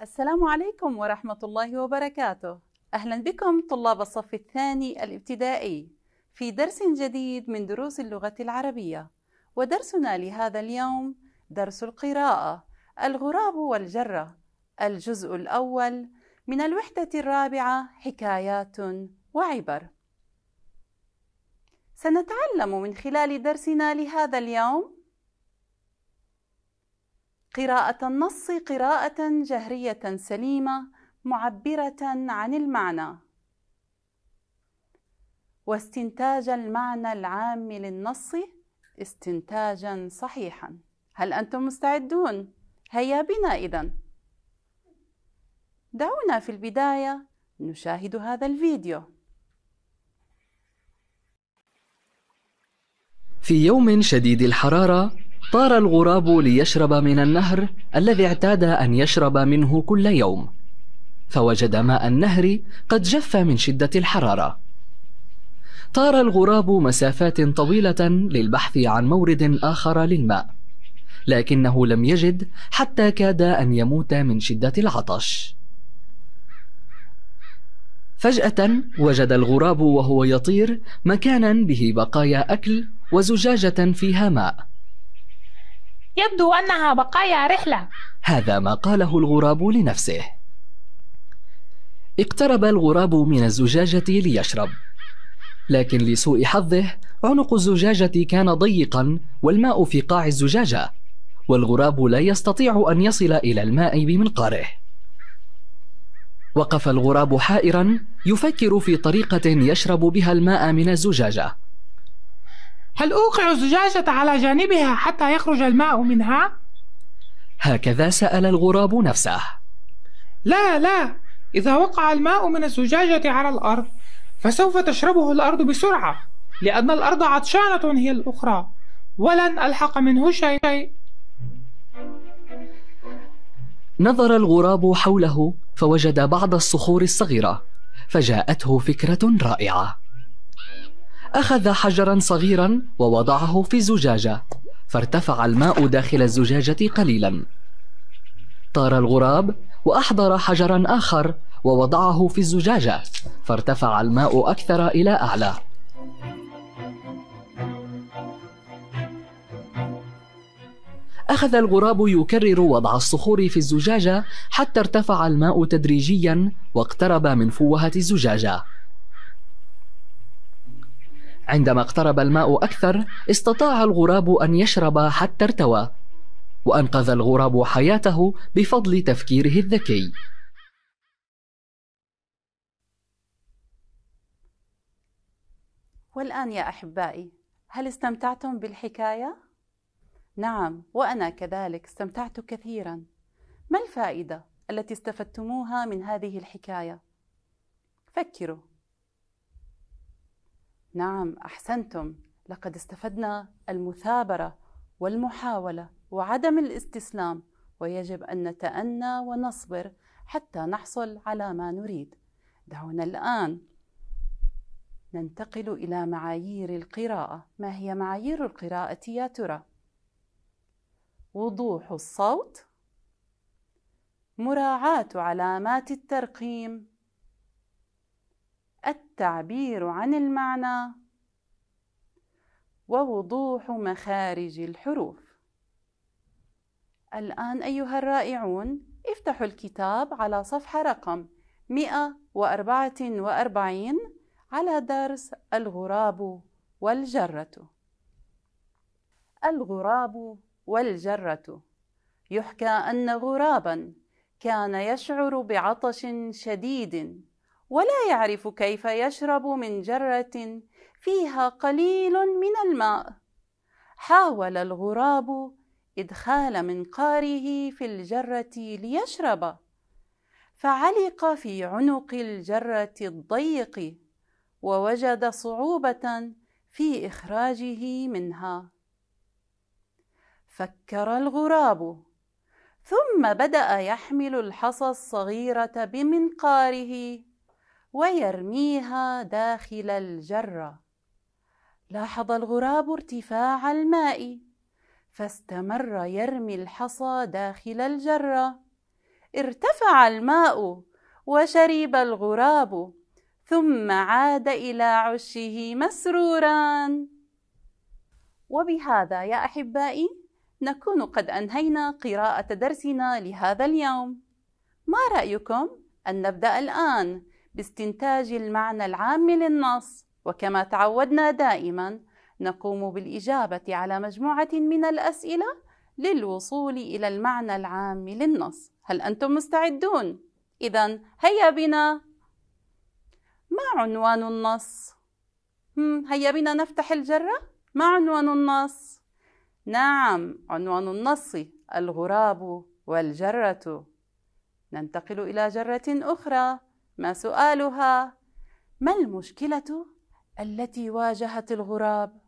السلام عليكم ورحمة الله وبركاته أهلا بكم طلاب الصف الثاني الابتدائي في درس جديد من دروس اللغة العربية ودرسنا لهذا اليوم درس القراءة الغراب والجرة الجزء الأول من الوحدة الرابعة حكايات وعبر سنتعلم من خلال درسنا لهذا اليوم قراءة النص قراءة جهرية سليمة معبرة عن المعنى واستنتاج المعنى العام للنص استنتاجا صحيحا هل أنتم مستعدون؟ هيا بنا إذا دعونا في البداية نشاهد هذا الفيديو في يوم شديد الحرارة طار الغراب ليشرب من النهر الذي اعتاد أن يشرب منه كل يوم فوجد ماء النهر قد جف من شدة الحرارة طار الغراب مسافات طويلة للبحث عن مورد آخر للماء لكنه لم يجد حتى كاد أن يموت من شدة العطش فجأة وجد الغراب وهو يطير مكانا به بقايا أكل وزجاجة فيها ماء يبدو أنها بقايا رحلة هذا ما قاله الغراب لنفسه اقترب الغراب من الزجاجة ليشرب لكن لسوء حظه عنق الزجاجة كان ضيقا والماء في قاع الزجاجة والغراب لا يستطيع أن يصل إلى الماء بمنقاره وقف الغراب حائرا يفكر في طريقة يشرب بها الماء من الزجاجة هل أوقع الزجاجة على جانبها حتى يخرج الماء منها؟ هكذا سأل الغراب نفسه لا لا إذا وقع الماء من الزجاجة على الأرض فسوف تشربه الأرض بسرعة لأن الأرض عطشانة هي الأخرى ولن ألحق منه شيء نظر الغراب حوله فوجد بعض الصخور الصغيرة فجاءته فكرة رائعة أخذ حجرا صغيرا ووضعه في الزجاجة فارتفع الماء داخل الزجاجة قليلا طار الغراب وأحضر حجرا آخر ووضعه في الزجاجة فارتفع الماء أكثر إلى أعلى أخذ الغراب يكرر وضع الصخور في الزجاجة حتى ارتفع الماء تدريجيا واقترب من فوهة الزجاجة عندما اقترب الماء أكثر استطاع الغراب أن يشرب حتى ارتوى وأنقذ الغراب حياته بفضل تفكيره الذكي والآن يا أحبائي هل استمتعتم بالحكاية؟ نعم وأنا كذلك استمتعت كثيرا ما الفائدة التي استفدتموها من هذه الحكاية؟ فكروا نعم احسنتم لقد استفدنا المثابره والمحاوله وعدم الاستسلام ويجب ان نتأنى ونصبر حتى نحصل على ما نريد دعونا الان ننتقل الى معايير القراءه ما هي معايير القراءه يا ترى وضوح الصوت مراعاه علامات الترقيم التعبير عن المعنى ووضوح مخارج الحروف الآن أيها الرائعون افتحوا الكتاب على صفحة رقم 144 على درس الغراب والجرة الغراب والجرة يحكى أن غرابا كان يشعر بعطش شديد ولا يعرف كيف يشرب من جره فيها قليل من الماء حاول الغراب ادخال منقاره في الجره ليشرب فعلق في عنق الجره الضيق ووجد صعوبه في اخراجه منها فكر الغراب ثم بدا يحمل الحصى الصغيره بمنقاره ويرميها داخل الجره لاحظ الغراب ارتفاع الماء فاستمر يرمي الحصى داخل الجره ارتفع الماء وشرب الغراب ثم عاد الى عشه مسرورا وبهذا يا احبائي نكون قد انهينا قراءه درسنا لهذا اليوم ما رايكم ان نبدا الان باستنتاج المعنى العام للنص وكما تعودنا دائما نقوم بالإجابة على مجموعة من الأسئلة للوصول إلى المعنى العام للنص هل أنتم مستعدون؟ إذا هيا بنا ما عنوان النص؟ هيا بنا نفتح الجرة ما عنوان النص؟ نعم عنوان النص الغراب والجرة ننتقل إلى جرة أخرى ما سؤالها ما المشكله التي واجهت الغراب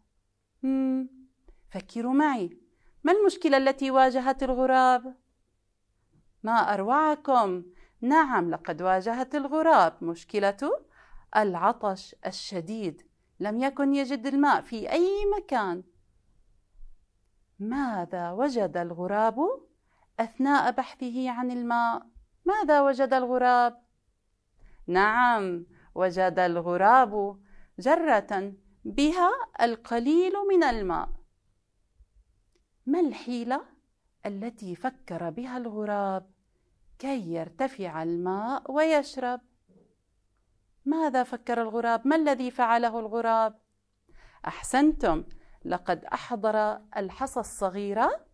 مم. فكروا معي ما المشكله التي واجهت الغراب ما اروعكم نعم لقد واجهت الغراب مشكله العطش الشديد لم يكن يجد الماء في اي مكان ماذا وجد الغراب اثناء بحثه عن الماء ماذا وجد الغراب نعم وجد الغراب جره بها القليل من الماء ما الحيله التي فكر بها الغراب كي يرتفع الماء ويشرب ماذا فكر الغراب ما الذي فعله الغراب احسنتم لقد احضر الحصى الصغيره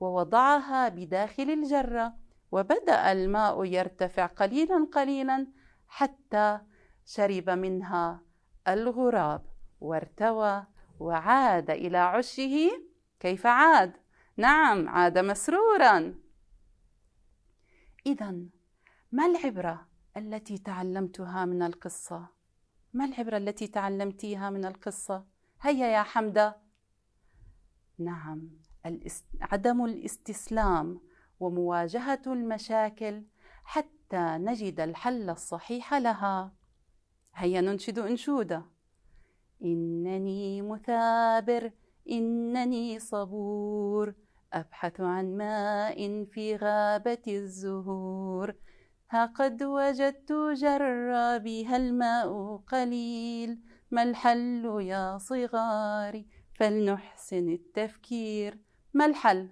ووضعها بداخل الجره وبدا الماء يرتفع قليلا قليلا حتى شرب منها الغراب وارتوى وعاد الى عشه كيف عاد نعم عاد مسرورا اذا ما العبره التي تعلمتها من القصه ما العبره التي تعلمتيها من القصه هيا يا حمده نعم عدم الاستسلام ومواجهه المشاكل حتى حتى نجد الحل الصحيح لها هيا ننشد انشوده انني مثابر انني صبور ابحث عن ماء في غابه الزهور ها قد وجدت بها الماء قليل ما الحل يا صغاري فلنحسن التفكير ما الحل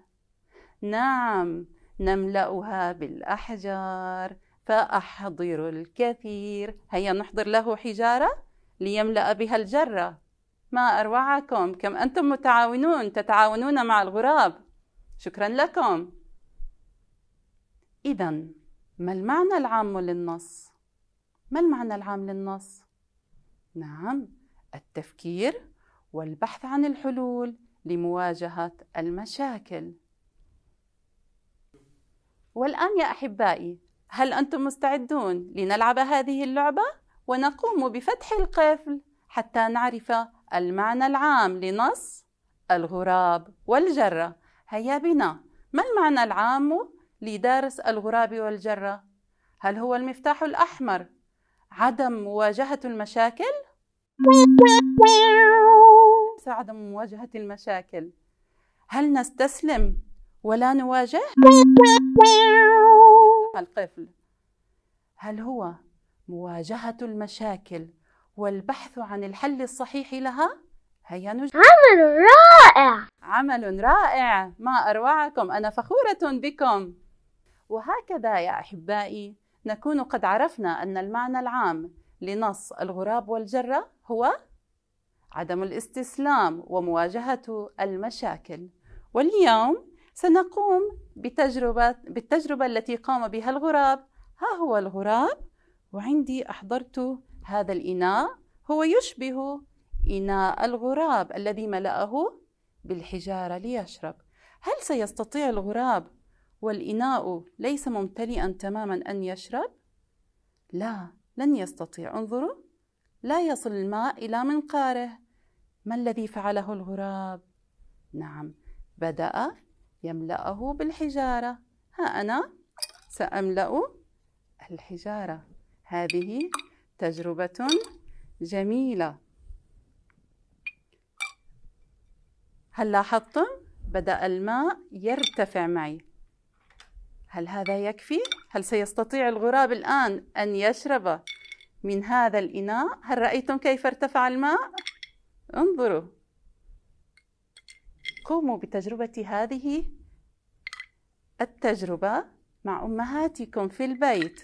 نعم نملاها بالاحجار فأحضر الكثير هيا نحضر له حجارة ليملأ بها الجرة ما أروعكم كم أنتم متعاونون تتعاونون مع الغراب شكرا لكم إذا ما المعنى العام للنص؟ ما المعنى العام للنص؟ نعم التفكير والبحث عن الحلول لمواجهة المشاكل والآن يا أحبائي هل أنتم مستعدون لنلعب هذه اللعبة؟ ونقوم بفتح القفل حتى نعرف المعنى العام لنص الغراب والجرة هيا بنا ما المعنى العام لدارس الغراب والجرة؟ هل هو المفتاح الأحمر عدم مواجهة المشاكل؟ عدم مواجهة المشاكل هل نستسلم ولا نواجه؟ القفل هل هو مواجهة المشاكل والبحث عن الحل الصحيح لها؟ هيا نج... عمل رائع عمل رائع ما أروعكم أنا فخورة بكم وهكذا يا أحبائي نكون قد عرفنا أن المعنى العام لنص الغراب والجرة هو عدم الاستسلام ومواجهة المشاكل واليوم سنقوم بتجربة بالتجربة التي قام بها الغراب ها هو الغراب وعندي أحضرت هذا الإناء هو يشبه إناء الغراب الذي ملأه بالحجارة ليشرب هل سيستطيع الغراب والإناء ليس ممتلئا تماما أن يشرب؟ لا لن يستطيع انظروا لا يصل الماء إلى منقاره ما الذي فعله الغراب؟ نعم بدأ يملأه بالحجارة ها أنا سأملأ الحجارة هذه تجربة جميلة هل لاحظتم بدأ الماء يرتفع معي هل هذا يكفي؟ هل سيستطيع الغراب الآن أن يشرب من هذا الإناء؟ هل رأيتم كيف ارتفع الماء؟ انظروا قوموا بتجربة هذه التجربة مع أمهاتكم في البيت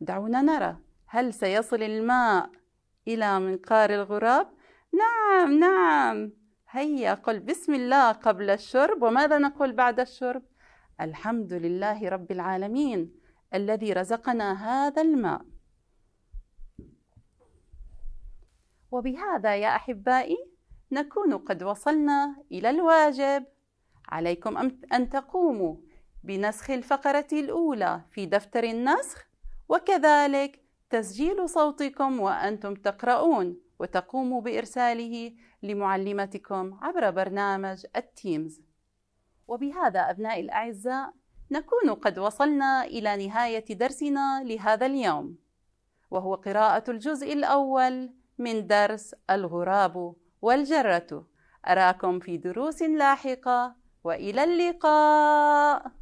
دعونا نرى هل سيصل الماء إلى منقار الغراب؟ نعم نعم هيا قل بسم الله قبل الشرب وماذا نقول بعد الشرب؟ الحمد لله رب العالمين الذي رزقنا هذا الماء وبهذا يا أحبائي نكون قد وصلنا إلى الواجب عليكم أن تقوموا بنسخ الفقرة الأولى في دفتر النسخ وكذلك تسجيل صوتكم وأنتم تقرؤون وتقوموا بإرساله لمعلمتكم عبر برنامج التيمز وبهذا أبنائي الأعزاء نكون قد وصلنا إلى نهاية درسنا لهذا اليوم وهو قراءة الجزء الأول من درس الغراب والجرة أراكم في دروس لاحقة والى اللقاء